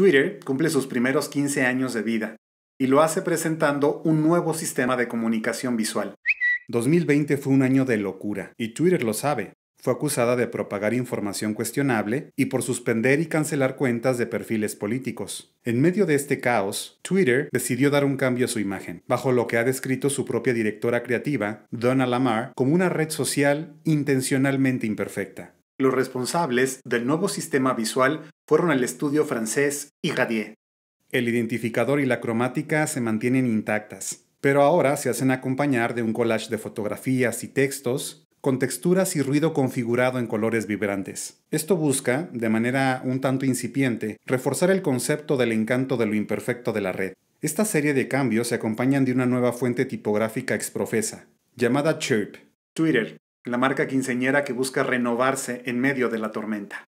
Twitter cumple sus primeros 15 años de vida y lo hace presentando un nuevo sistema de comunicación visual. 2020 fue un año de locura y Twitter lo sabe. Fue acusada de propagar información cuestionable y por suspender y cancelar cuentas de perfiles políticos. En medio de este caos, Twitter decidió dar un cambio a su imagen, bajo lo que ha descrito su propia directora creativa, Donna Lamar, como una red social intencionalmente imperfecta. Los responsables del nuevo sistema visual fueron el estudio francés y El identificador y la cromática se mantienen intactas, pero ahora se hacen acompañar de un collage de fotografías y textos con texturas y ruido configurado en colores vibrantes. Esto busca, de manera un tanto incipiente, reforzar el concepto del encanto de lo imperfecto de la red. Esta serie de cambios se acompañan de una nueva fuente tipográfica exprofesa, llamada Chirp. Twitter, la marca quinceñera que busca renovarse en medio de la tormenta.